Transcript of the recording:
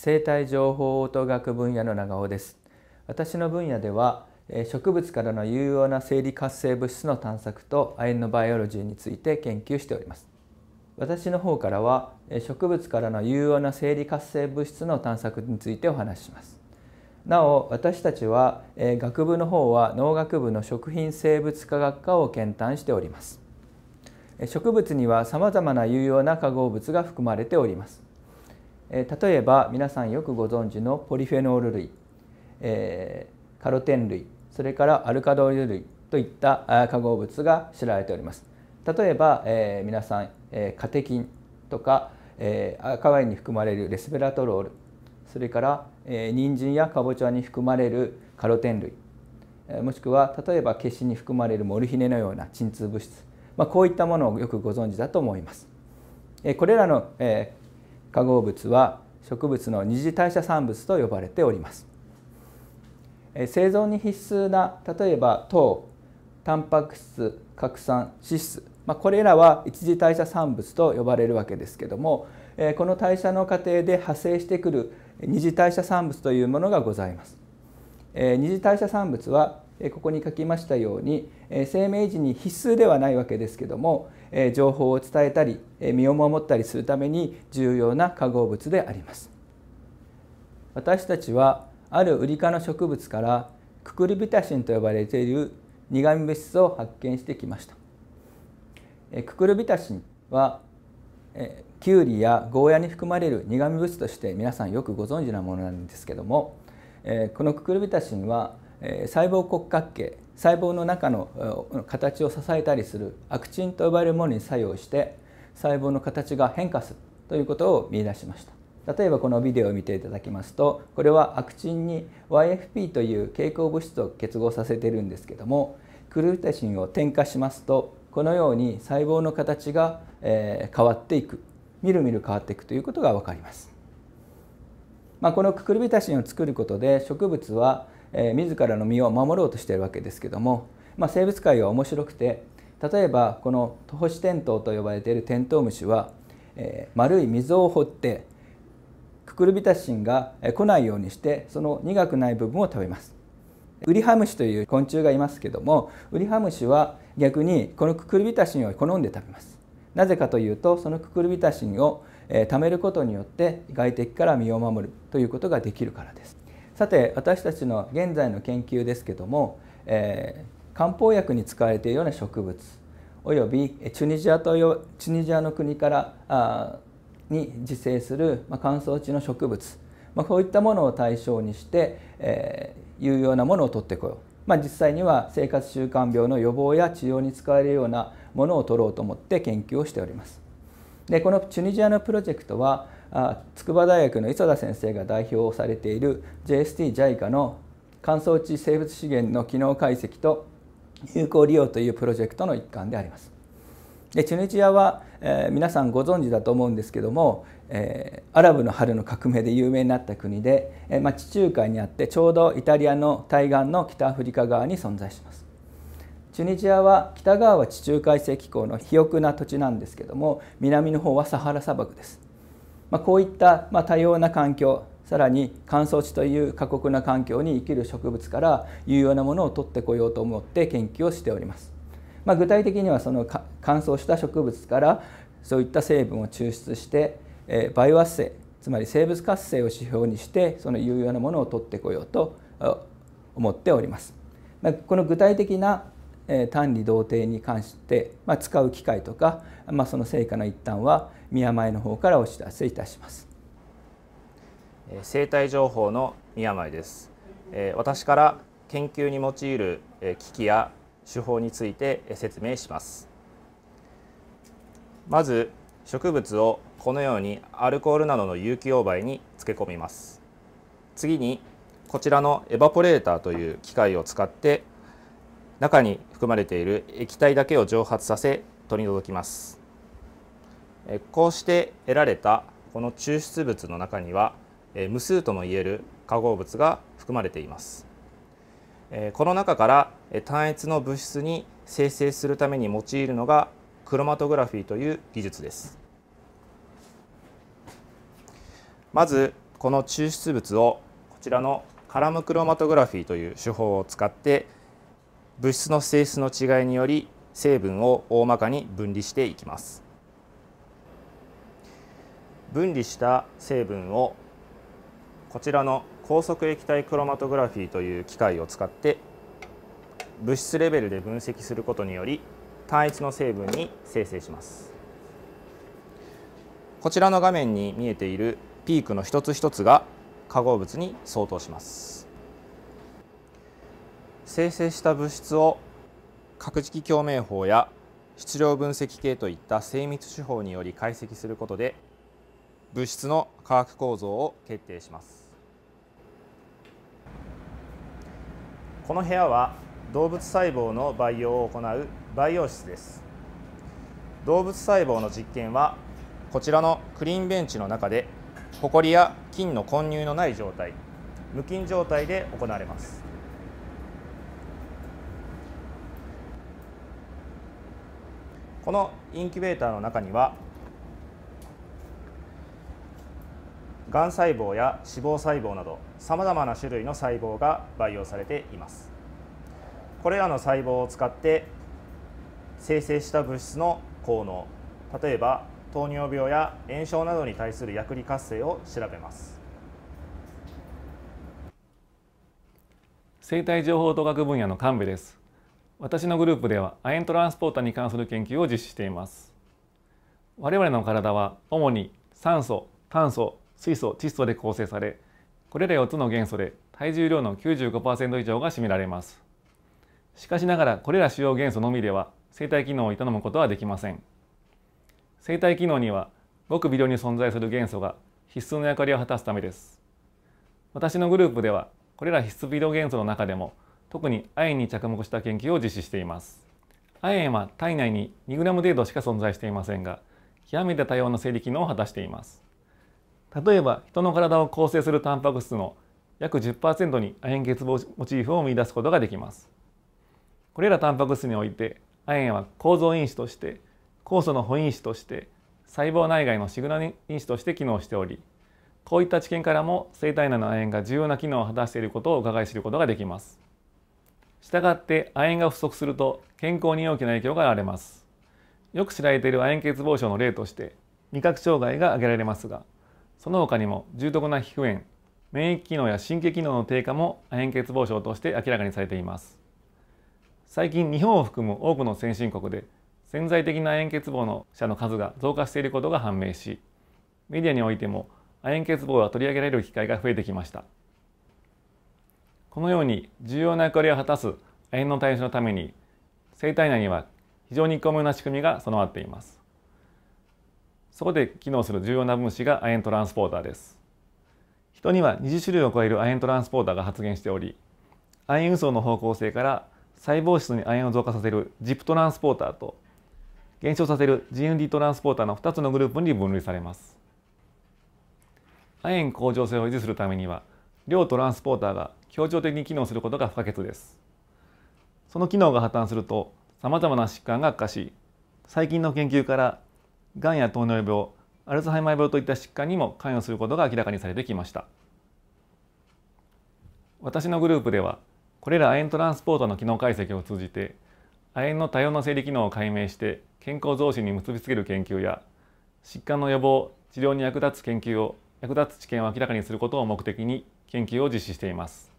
生態情報応答学分野の長尾です私の分野では植物からの有用な生理活性物質の探索と亜鉛のバイオロジーについて研究しております私の方からは植物からの有用な生理活性物質の探索についてお話ししますなお私たちは学部の方は農学部の食品生物科学科を検討しております植物には様々な有用な化合物が含まれております例えば皆さんよくご存知のポリフェノール類、えカロテン類それからアルカドイル類といった化合物が知られております例えば、え皆さん、えカテキンとか、え赤ワインに含まれるレスベラトロールそれから、え人参やかぼちゃに含まれるカロテン類もしくは例えば消しに含まれるモルヒネのような鎮痛物質、まあ、こういったものをよくご存知だと思います。これらの化合物は植物の二次代謝産物と呼ばれております生存に必須な例えば糖タンパク質核酸脂質、まあ、これらは一次代謝産物と呼ばれるわけですけどもこの代謝の過程で派生してくる二次代謝産物というものがございます二次代謝産物はここに書きましたように生命維持に必須ではないわけですけども情報を伝えたり身を守ったりするために重要な化合物であります私たちはあるウリ科の植物からククルビタシンと呼ばれている苦味物質を発見してきましたククルビタシンはキュウリやゴーヤに含まれる苦味物質として皆さんよくご存知なものなんですけどもこのククルビタシンは細胞骨格系細胞の中の形を支えたりするアクチンと呼ばれるものに作用して細胞の形が変化するということを見出しました例えばこのビデオを見ていただきますとこれはアクチンに YFP という蛍光物質を結合させているんですけどもクルータシンを添加しますとこのように細胞の形が、え変わっていくみるみる変わっていくということが分かります。まあ、このククルビタシンを作ることで植物はえー、自らの身を守ろうとしているわけですけども、まあ、生物界は面白くて例えばこのトホシテントウと呼ばれているテントウムシは、えー、丸い溝を掘ってククルビタシンが来ないようにしてその苦くない部分を食べます。ウリハムシという昆虫がいますけどもウリハムシは逆にこのククルビタシンを好んで食べます。なぜかというとそのククルビタシンを貯めることによって外敵から身を守るということができるからです。さて私たちの現在の研究ですけども、えー、漢方薬に使われているような植物およびチュニジアとチュニジアの国からあに自生する、ま乾燥地の植物、まあ、こういったものを対象にして、えー、有用なものを取ってこよう、まあ、実際には生活習慣病の予防や治療に使われるようなものを取ろうと思って研究をしております。でこのチュニジアのプロジェクトは筑波大学の磯田先生が代表をされている JSTJICA の乾燥地生物資源の機能解析と有効利用というプロジェクトの一環であります。でチュニジアは、えー、皆さんご存知だと思うんですけども、えー、アラブの春の革命で有名になった国で、えー、まあ、地中海にあってちょうどイタリアの対岸の北アフリカ側に存在します。チュニジアは北側は地中海性気候の肥沃な土地なんですけども南の方はサハラ砂漠です。まあ、こういった、まあ、多様な環境さらに乾燥地という過酷な環境に生きる植物から有用なものを取ってこようと思って研究をしております。まあ、具体的にはその乾燥した植物からそういった成分を抽出して、えー、バイオ活性つまり生物活性を指標にしてその有用なものを取ってこようと思っております。まあ、この具体的な、えー、単理同定に関して、まあ、使う機会とか、まあ、その成果の一端は宮前の方からお知らせいたします。生態情報の宮前です。私から研究に用いる機器や手法について説明します。まず植物をこのようにアルコールなどの有機溶媒に漬け込みます。次にこちらのエバポレーターという機械を使って中に含まれている液体だけを蒸発させ取り除きますこうして得られたこの抽出物の中には無数ともいえる化合物が含まれていますこの中から単一の物質に生成するために用いるのがクロマトグラフィーという技術ですまずこの抽出物をこちらのカラムクロマトグラフィーという手法を使って物質の性質の違いにより成分を大まかに分離していきます分離した成分をこちらの高速液体クロマトグラフィーという機械を使って物質レベルで分析することにより単一の成分に生成しますこちらの画面に見えているピークの一つ一つが化合物に相当します生成した物質を核磁気共鳴法や質量分析系といった精密手法により解析することで物質の化学構造を決定しますこの部屋は動物細胞の培養を行う培養室です動物細胞の実験はこちらのクリーンベンチの中でホコリや菌の混入のない状態無菌状態で行われますこのインキュベーターの中にはがん細胞や脂肪細胞などさまざまな種類の細胞が培養されていますこれらの細胞を使って生成した物質の効能例えば糖尿病や炎症などに対する薬理活性を調べます生体情報統学分野の幹部です私のグループでは亜鉛トランスポーターに関する研究を実施しています我々の体は主に酸素炭素水素窒素で構成されこれら4つの元素で体重量の95%以上が占められますしかしながらこれら主要元素のみでは生体機能を営むことはできません生体機能にはごく微量に存在する元素が必須の役割を果たすためです私のグループではこれら必須微量元素の中でも特に亜鉛に着目した研究を実施しています亜鉛は体内に 2g 程度しか存在していませんが極めて多様な生理機能を果たしています例えば人の体を構成するタンパク質の約10%に亜鉛結合モチーフを見出すことができます。これらタンパク質において亜鉛は構造因子として酵素の保因子として細胞内外のシグナル因子として機能しておりこういった知見からも生体内の亜鉛が重要な機能を果たしていることを伺い知ることができます。したがって亜鉛が不足すると健康に大きな影響が現れます。よく知られている亜鉛欠乏症の例として味覚障害が挙げられますがその他にも重篤な皮膚炎免疫機能や神経機能の低下も亜鉛欠乏症として明らかにされています最近日本を含む多くの先進国で潜在的な亜鉛欠乏の者の数が増加していることが判明しメディアにおいても亜鉛欠乏が取り上げられる機会が増えてきましたこのように重要な役割を果たす亜鉛の対処のために生体内には非常に巧妙な仕組みが備わっていますそこで機能する重要な分子が亜鉛トランスポーターです人には20種類を超える亜鉛トランスポーターが発現しており亜鉛輸送の方向性から細胞質に亜鉛を増加させるジップトランスポーターと減少させる GND トランスポーターの2つのグループに分類されます亜鉛恒常性を維持するためには両トランスポーターが協調的に機能することが不可欠ですその機能が破綻するとさまざまな疾患が悪化し最近の研究からがんや糖尿病アルツハイマー病といった疾患にも関与することが明らかにされてきました私のグループではこれら亜鉛トランスポートの機能解析を通じて亜鉛の多様な生理機能を解明して健康増進に結びつける研究や疾患の予防治療に役立つ研究を役立つ知見を明らかにすることを目的に研究を実施しています。